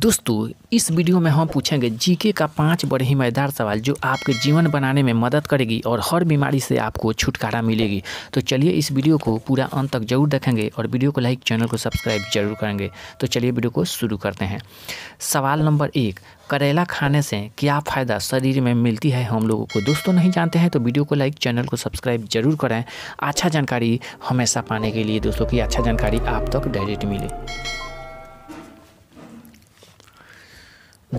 दोस्तों इस वीडियो में हम पूछेंगे जीके का पांच बड़े ही मजेदार सवाल जो आपके जीवन बनाने में मदद करेगी और हर बीमारी से आपको छुटकारा मिलेगी तो चलिए इस वीडियो को पूरा अंत तक जरूर देखेंगे और वीडियो को लाइक चैनल को सब्सक्राइब जरूर करेंगे तो चलिए वीडियो को शुरू करते हैं सवाल नंबर एक करेला खाने से क्या फ़ायदा शरीर में मिलती है हम लोगों को दोस्तों नहीं जानते हैं तो वीडियो को लाइक चैनल को सब्सक्राइब जरूर करें अच्छा जानकारी हमेशा पाने के लिए दोस्तों की अच्छा जानकारी आप तक डायरेक्ट मिले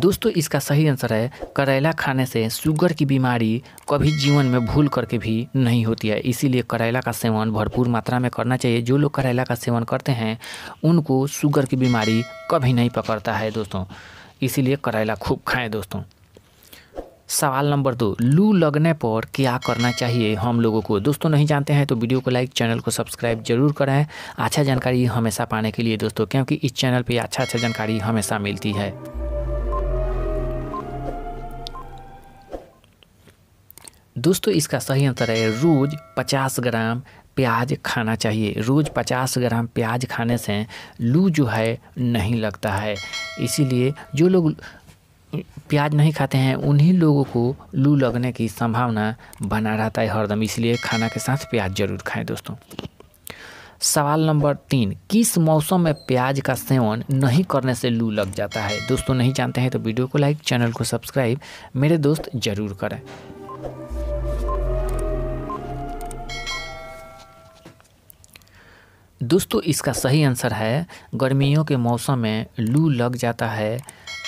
दोस्तों इसका सही आंसर है करेला खाने से शुगर की बीमारी कभी जीवन में भूल करके भी नहीं होती है इसीलिए करेला का सेवन भरपूर मात्रा में करना चाहिए जो लोग करेला का सेवन करते हैं उनको शुगर की बीमारी कभी नहीं पकड़ता है दोस्तों इसीलिए करेला खूब खाएं दोस्तों सवाल नंबर दो लू लगने पर क्या करना चाहिए हम लोगों को दोस्तों नहीं जानते हैं तो वीडियो को लाइक चैनल को सब्सक्राइब जरूर करें अच्छा जानकारी हमेशा पाने के लिए दोस्तों क्योंकि इस चैनल पर अच्छा अच्छा जानकारी हमेशा मिलती है दोस्तों इसका सही आंसर है रोज़ पचास ग्राम प्याज खाना चाहिए रोज़ पचास ग्राम प्याज खाने से लू जो है नहीं लगता है इसीलिए जो लोग प्याज नहीं खाते हैं उन्हीं लोगों को लू लगने की संभावना बना रहता है हरदम इसलिए खाना के साथ प्याज जरूर खाएं दोस्तों सवाल नंबर तीन किस मौसम में प्याज का सेवन नहीं करने से लू लग जाता है दोस्तों नहीं जानते हैं तो वीडियो को लाइक चैनल को सब्सक्राइब मेरे दोस्त ज़रूर करें दोस्तों इसका सही आंसर है गर्मियों के मौसम में लू लग जाता है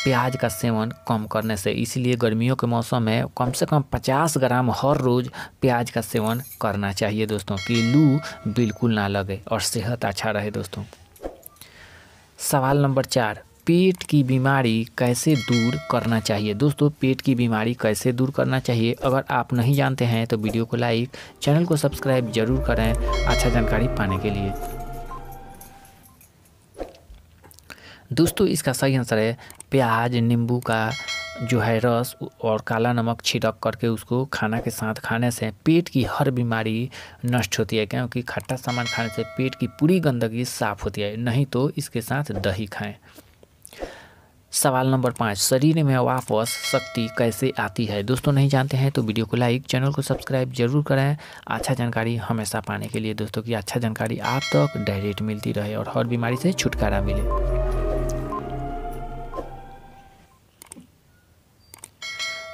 प्याज का सेवन कम करने से इसलिए गर्मियों के मौसम में कम से कम 50 ग्राम हर रोज़ प्याज का सेवन करना चाहिए दोस्तों कि लू बिल्कुल ना लगे और सेहत अच्छा रहे दोस्तों सवाल नंबर चार पेट की बीमारी कैसे दूर करना चाहिए दोस्तों पेट की बीमारी कैसे दूर करना चाहिए अगर आप नहीं जानते हैं तो वीडियो को लाइक चैनल को सब्सक्राइब जरूर करें अच्छा जानकारी पाने के लिए दोस्तों इसका सही आंसर है प्याज नींबू का जो है रस और काला नमक छिड़क करके उसको खाना के साथ खाने से पेट की हर बीमारी नष्ट होती है क्योंकि खट्टा सामान खाने से पेट की पूरी गंदगी साफ होती है नहीं तो इसके साथ दही खाएं सवाल नंबर पाँच शरीर में वापस शक्ति कैसे आती है दोस्तों नहीं जानते हैं तो वीडियो को लाइक चैनल को सब्सक्राइब जरूर करें अच्छा जानकारी हमेशा पाने के लिए दोस्तों की अच्छा जानकारी आप तक डायरेक्ट मिलती रहे और हर बीमारी से छुटकारा मिले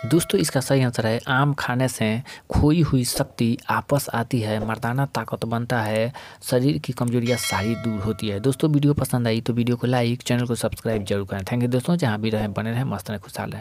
दोस्तों इसका सही आंसर है आम खाने से खोई हुई शक्ति आपस आती है मर्दाना ताकत बनता है शरीर की कमजोरियाँ सारी दूर होती है दोस्तों वीडियो पसंद आई तो वीडियो को लाइक चैनल को सब्सक्राइब जरूर करें थैंक यू दोस्तों जहाँ भी रहें बने रहें मस्त रहें खुशहाल रहें